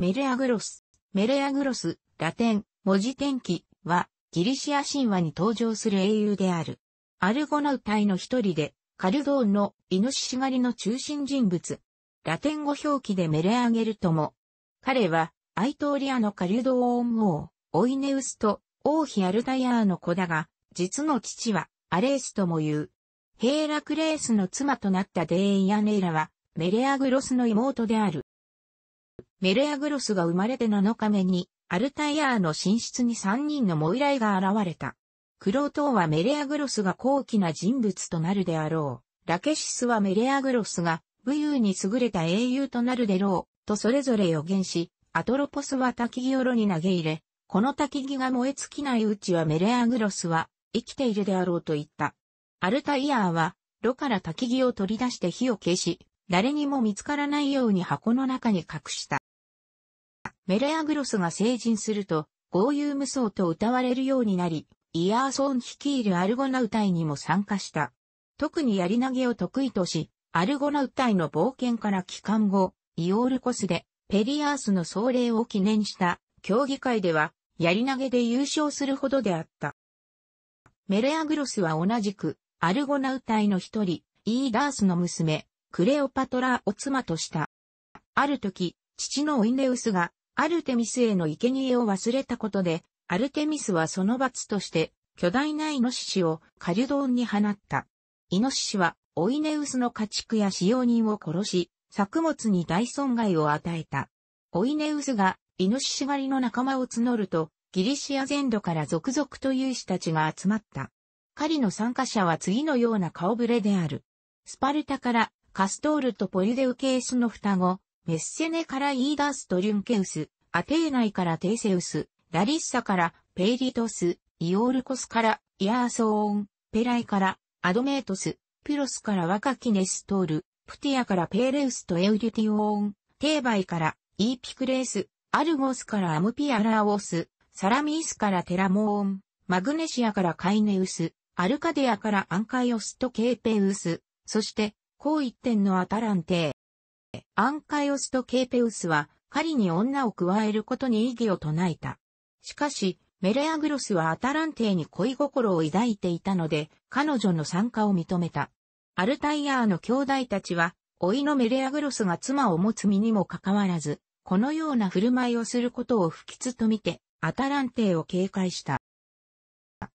メレアグロス。メレアグロス、ラテン、文字天気は、ギリシア神話に登場する英雄である。アルゴナウ隊の一人で、カルドーンのイノシシ狩りの中心人物。ラテン語表記でメレアゲルとも。彼は、アイトーリアのカルドーン王、オイネウスと王妃アルタヤーの子だが、実の父はアレースとも言う。ヘーラクレースの妻となったデーイアネイラは、メレアグロスの妹である。メレアグロスが生まれて7日目に、アルタイヤーの寝室に3人のモイライが現れた。クロートーはメレアグロスが高貴な人物となるであろう。ラケシスはメレアグロスが武勇に優れた英雄となるでろう、とそれぞれ予言し、アトロポスは焚き木を炉に投げ入れ、この焚き木が燃え尽きないうちはメレアグロスは生きているであろうと言った。アルタイヤーは、炉から焚き木を取り出して火を消し、誰にも見つからないように箱の中に隠した。メレアグロスが成人すると、豪遊無双と歌われるようになり、イヤーソン率いるアルゴナウ隊にも参加した。特にやり投げを得意とし、アルゴナウ隊の冒険から帰還後、イオールコスで、ペリアースの総麗を記念した競技会では、やり投げで優勝するほどであった。メレアグロスは同じく、アルゴナウ隊の一人、イーダースの娘、クレオパトラを妻とした。ある時、父のオインデウスがアルテミスへの生贄を忘れたことで、アルテミスはその罰として、巨大なイノシシをカリュドーンに放った。イノシシは、オイネウスの家畜や使用人を殺し、作物に大損害を与えた。オイネウスが、イノシシ狩りの仲間を募ると、ギリシア全土から続々と有志たちが集まった。狩りの参加者は次のような顔ぶれである。スパルタから、カストールとポリデウケースの双子、メッセネからイーダスとリュンケウス、アテーナイからテイセウス、ラリッサからペイリトス、イオールコスからイアーソーン、ペライからアドメートス、ピロスから若きネストール、プティアからペーレウスとエウリティオーン、テーバイからイーピクレース、アルゴスからアムピアラーオス、サラミースからテラモーン、マグネシアからカイネウス、アルカデアからアンカイオスとケーペウス、そして、高一点のアタランテー。アンカイオスとケーペウスは狩りに女を加えることに異議を唱えた。しかし、メレアグロスはアタランテに恋心を抱いていたので、彼女の参加を認めた。アルタイヤーの兄弟たちは、老いのメレアグロスが妻を持つ身にもかかわらず、このような振る舞いをすることを不吉と見て、アタランテを警戒した。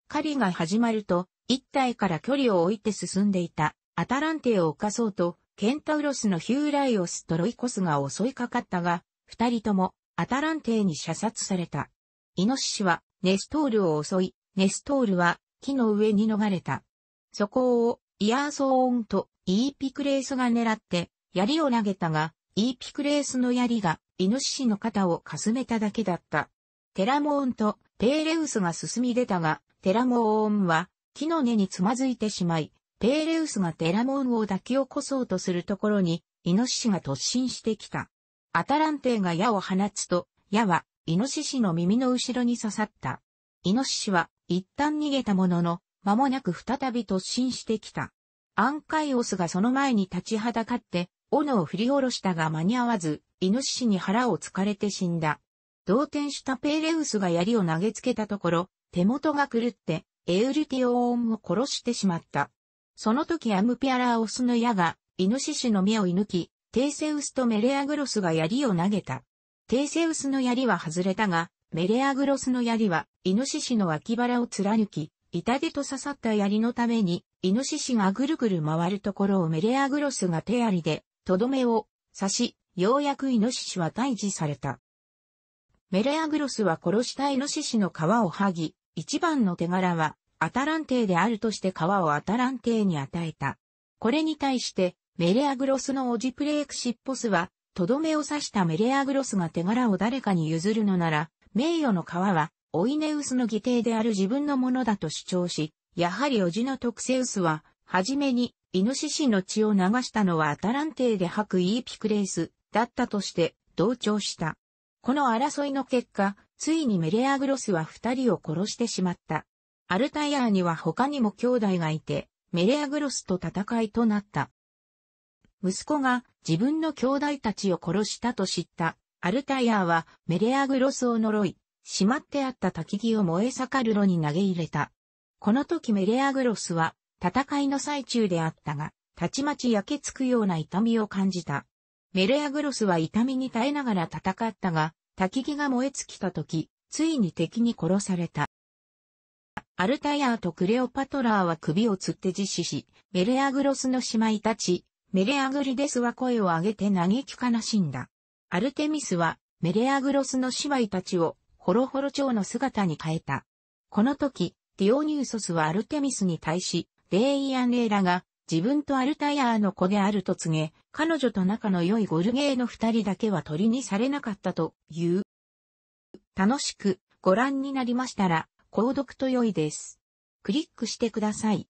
狩りが始まると、一体から距離を置いて進んでいた、アタランテを犯そうと、ケンタウロスのヒューライオスとロイコスが襲いかかったが、二人ともアタランテに射殺された。イノシシはネストールを襲い、ネストールは木の上に逃れた。そこをイヤーソーンとイーピクレースが狙って槍を投げたが、イーピクレースの槍がイノシシの肩をかすめただけだった。テラモーンとペーレウスが進み出たが、テラモーンは木の根につまずいてしまい、ペーレウスがテラモンを抱き起こそうとするところに、イノシシが突進してきた。アタランテーが矢を放つと、矢は、イノシシの耳の後ろに刺さった。イノシシは、一旦逃げたものの、間もなく再び突進してきた。アンカイオスがその前に立ちはだかって、斧を振り下ろしたが間に合わず、イノシシに腹を突かれて死んだ。動転したペーレウスが槍を投げつけたところ、手元が狂って、エウルティオーンを殺してしまった。その時アムピアラオスの矢が、イノシシの目を射抜き、テイセウスとメレアグロスが槍を投げた。テイセウスの槍は外れたが、メレアグロスの槍は、イノシシの脇腹を貫き、痛手と刺さった槍のために、イノシシがぐるぐる回るところをメレアグロスが手槍で、とどめを刺し、ようやくイノシシは退治された。メレアグロスは殺したイノシシの皮を剥ぎ、一番の手柄は、アタランテーであるとして川をアタランテーに与えた。これに対して、メレアグロスのオジプレークシッポスは、とどめを刺したメレアグロスが手柄を誰かに譲るのなら、名誉の川は、オイネウスの義弟である自分のものだと主張し、やはりオジのトクセウスは、はじめに、イノシシの血を流したのはアタランテーで吐くイーピクレイスだったとして、同調した。この争いの結果、ついにメレアグロスは二人を殺してしまった。アルタイアーには他にも兄弟がいて、メレアグロスと戦いとなった。息子が自分の兄弟たちを殺したと知ったアルタイアーはメレアグロスを呪い、しまってあった焚木を燃え盛る炉に投げ入れた。この時メレアグロスは戦いの最中であったが、たちまち焼けつくような痛みを感じた。メレアグロスは痛みに耐えながら戦ったが、焚木が燃え尽きた時、ついに敵に殺された。アルタヤーとクレオパトラーは首を吊って実施し、メレアグロスの姉妹たち、メレアグリデスは声を上げて嘆き悲しんだ。アルテミスは、メレアグロスの姉妹たちを、ホロホロ蝶の姿に変えた。この時、ディオニューソスはアルテミスに対し、デイアン・レーラが、自分とアルタヤーの子であると告げ、彼女と仲の良いゴルゲーの二人だけは鳥にされなかったという。楽しくご覧になりましたら、購読と良いです。クリックしてください。